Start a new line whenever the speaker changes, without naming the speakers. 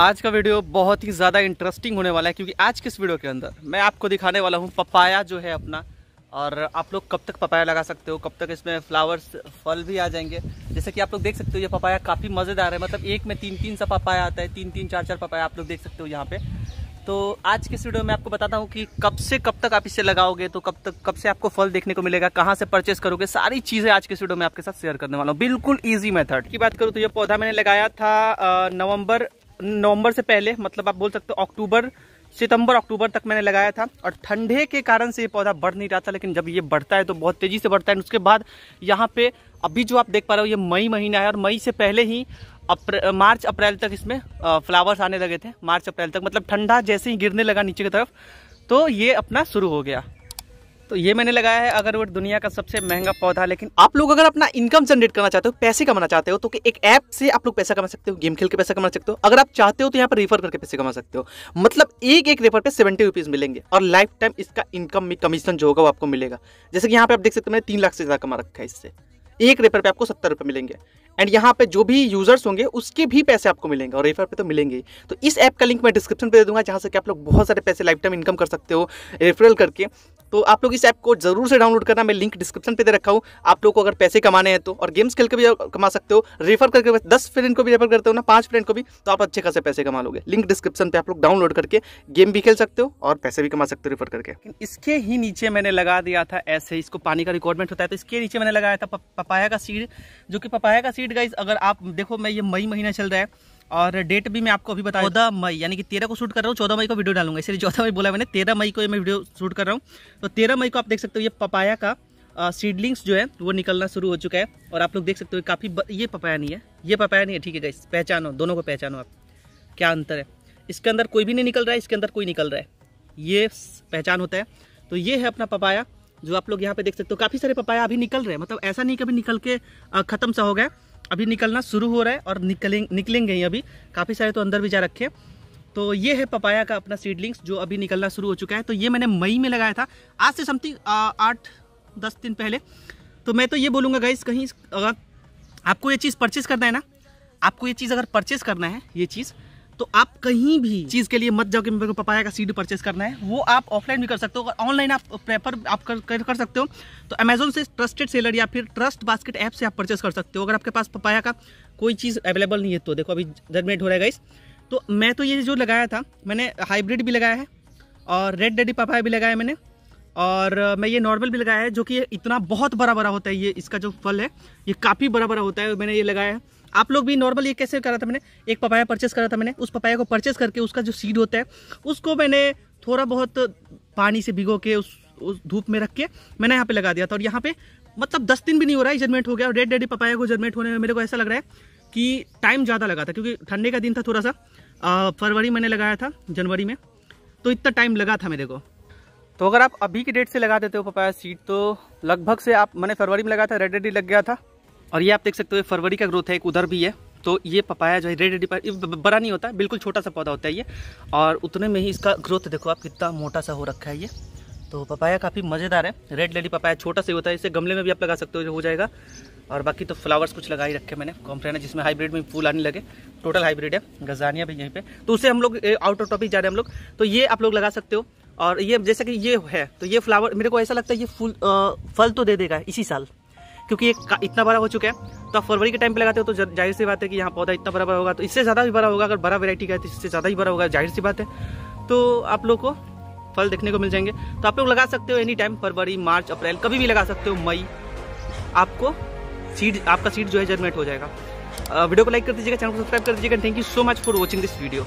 आज का वीडियो बहुत ही ज़्यादा इंटरेस्टिंग होने वाला है क्योंकि आज के इस वीडियो के अंदर मैं आपको दिखाने वाला हूँ पपाया जो है अपना और आप लोग कब तक पपाया लगा सकते हो कब तक इसमें फ्लावर्स फल भी आ जाएंगे जैसे कि आप लोग देख सकते हो ये पपाया काफ़ी मज़ेदार है मतलब एक में तीन तीन सा पपाया आता है तीन तीन चार चार पपाया आप लोग देख सकते हो यहाँ पे तो आज के इस वीडियो में आपको बताता हूँ कि कब से कब तक आप इसे लगाओगे तो कब तक कब से आपको फल देखने को मिलेगा कहाँ से परचेस करोगे सारी चीज़ें आज के इस वीडियो में आपके साथ शेयर करने वाला हूँ बिल्कुल ईजी मेथड की बात करूँ तो ये पौधा मैंने लगाया था नवंबर नवंबर से पहले मतलब आप बोल सकते हो अक्टूबर सितंबर अक्टूबर तक मैंने लगाया था और ठंडे के कारण से ये पौधा बढ़ नहीं रहा था लेकिन जब ये बढ़ता है तो बहुत तेज़ी से बढ़ता है उसके बाद यहाँ पे अभी जो आप देख पा रहे हो ये मई महीना है और मई से पहले ही अप्र, मार्च अप्रैल तक इसमें फ्लावर्स आने लगे थे मार्च अप्रैल तक मतलब ठंडा जैसे ही गिरने लगा नीचे की तरफ तो ये अपना शुरू हो गया तो ये मैंने लगाया है अगर वो दुनिया का सबसे महंगा पौधा लेकिन आप लोग अगर अपना इनकम जनरेट करना चाहते हो पैसे कमाना चाहते हो तो एक ऐप से आप लोग पैसा कमा सकते हो गेम खेल के पैसा कमा सकते हो अगर आप चाहते हो तो यहाँ पर रेफर करके पैसे कमा सकते हो मतलब एक एक रेफर पे सेवेंटी रुपीज मिलेंगे और लाइफ टाइम इसका इनकम में कमीशन जो होगा वो आपको मिलेगा जैसे कि यहाँ पे आप देख सकते हो मैंने तीन लाख से ज्यादा कमा रखा है इससे एक रेफर पे आपको सत्तर रुपये मिलेंगे एंड यहाँ पे जो भी यूजर्स होंगे उसके भी पैसे आपको मिलेंगे और रेफर पे तो मिलेंगे तो इस ऐप का लिंक मैं डिस्क्रिप्शन पे दे दूंगा जहाँ से कि आप लोग बहुत सारे पैसे लाइफ टाइम इनकम कर सकते हो रेफरल करके तो आप लोग इस ऐप को जरूर से डाउनलोड करना मैं लिंक डिस्क्रिप्शन पे दे रखा हूँ आप लोग को अगर पैसे कमाने हैं तो और गेम्स खेल के भी कमा सकते हो रेफर करके दस फ्रेंड को भी रेफर करते हो ना पाँच फ्रेंड को भी तो आप अच्छे खासे पैसे कमा लोगे लिंक डिस्क्रिप्शन पे आप लोग डाउनलोड करके गेम भी खेल सकते हो और पैसे भी कमा सकते हो रेफर करके इसके ही नीचे मैंने लगा दिया था ऐसे इसको पानी का रिक्वायरमेंट होता है तो इसके नीचे मैंने लगाया था पपाया का सीड जो कि पपाया का सीड गाइज अगर आप देखो मैं ये मई महीना चल रहा है और डेट भी मैं आपको अभी बता चौदह मई यानी कि तेरह को शूट कर रहा हूँ चौदह मई को वीडियो डालूंगा इसलिए चौदह मई बोला मैंने तेरह मई को मैं वीडियो शूट कर रहा हूँ तो तेरह मई को आप देख सकते हो ये पपाया का सीडलिंग्स जो है वो निकलना शुरू हो चुका है और आप लोग देख सकते हो काफ़ी ये पपाया नहीं है ये पपाया नहीं है ठीक है पहचानो दोनों को पहचानो आप क्या अंतर है इसके अंदर कोई भी नहीं निकल रहा है इसके अंदर कोई निकल रहा है ये पहचान होता है तो ये है अपना पपाया जो आप लोग यहाँ पे देख सकते हो काफ़ी सारे पपाया अभी निकल रहे हैं मतलब ऐसा नहीं कभी निकल के ख़त्म सा हो गया अभी निकलना शुरू हो रहा है और निकलें निकलेंगे ही अभी काफ़ी सारे तो अंदर भी जा रखे हैं तो ये है पपाया का अपना सीडलिंग्स जो अभी निकलना शुरू हो चुका है तो ये मैंने मई में लगाया था आज से समथिंग आठ दस दिन पहले तो मैं तो ये बोलूँगा गाइस कहीं अगर आपको ये चीज़ परचेज़ करना है ना आपको ये चीज़ अगर परचेज़ करना है ये चीज़ तो आप कहीं भी चीज़ के लिए मत जाओ कि मेरे को पपाया का सीड परचेस करना है वो आप ऑफलाइन भी कर सकते हो और ऑनलाइन आप प्रेफर आप कर, कर, कर सकते हो तो अमेजोन से ट्रस्टेड सेलर या फिर ट्रस्ट बास्केट ऐप से आप परचेस कर सकते हो अगर आपके पास पपाया का कोई चीज़ अवेलेबल नहीं है तो देखो अभी जर्मिनेट हो रहा है इस तो मैं तो ये जो लगाया था मैंने हाइब्रिड भी लगाया है और रेड डेडी पपाया भी लगाया मैंने और मैं ये नॉर्मल भी लगाया है जो कि इतना बहुत बड़ा बड़ा होता है ये इसका जो फल है ये काफ़ी बड़ा बड़ा होता है मैंने ये लगाया है आप लोग भी नॉर्मल ये कैसे करा था मैंने एक पपाया परचेस करा था मैंने उस पपाया को परचेस करके उसका जो सीड होता है उसको मैंने थोड़ा बहुत पानी से भिगो के उस उस धूप में रख के मैंने यहाँ पे लगा दिया था और यहाँ पे मतलब दस दिन भी नहीं हो रहा है जर्मेट हो गया और रेड रेडी पपाया को जर्मेट होने में मेरे को ऐसा लग रहा है कि टाइम ज़्यादा लगा था क्योंकि ठंडे का दिन था थोड़ा सा फरवरी मैंने लगाया था जनवरी में तो इतना टाइम लगा था मेरे को तो अगर आप अभी के डेट से लगा देते हो पपाया सीड तो लगभग से आप मैंने फरवरी में लगाया था रेड रेडी लग गया था और ये आप देख सकते हो फरवरी का ग्रोथ है एक उधर भी है तो ये पपाया जो है रेड रेडी बड़ा नहीं होता बिल्कुल छोटा सा पौधा होता है ये और उतने में ही इसका ग्रोथ देखो आप कितना मोटा सा हो रखा है ये तो पपाया काफ़ी मज़ेदार है रेड लेडी पपाया छोटा सा ही होता है इसे गमले में भी आप लगा सकते हो जो हो जाएगा और बाकी तो फ्लावर्स कुछ लगा ही रखे मैंने कॉम्प्रेन है जिसमें हाइब्रिड में फूल आने लगे टोटल हाइब्रिड है गजानिया भी यहीं पे तो उसे हम लोग आउट ऑफ टॉपिक जा रहे हैं हम लोग तो ये आप लोग लगा सकते हो और ये जैसा कि ये है तो ये फ्लावर मेरे को ऐसा लगता है ये फूल फल तो दे देगा इसी साल क्योंकि ये इतना बड़ा हो चुका है तो आप फरवरी के टाइम पे लगाते हो तो जाहिर सी बात है कि यहाँ पौधा इतना बड़ा बड़ा होगा तो इससे ज़्यादा भी बड़ा होगा अगर बड़ा वेरायटी का है तो इससे ज़्यादा ही बड़ा होगा जाहिर सी बात है तो आप लोग को फल देखने को मिल जाएंगे तो आप लोग लगा सकते हो एनी टाइम फरवरी मार्च अप्रैल कभी भी लगा सकते हो मई आपको सीड आपका सीड जो है जनरेट हो जाएगा वीडियो को लाइक कर दीजिएगा चैनल को सब्सक्राइब कर दीजिएगा thank you so much for watching this video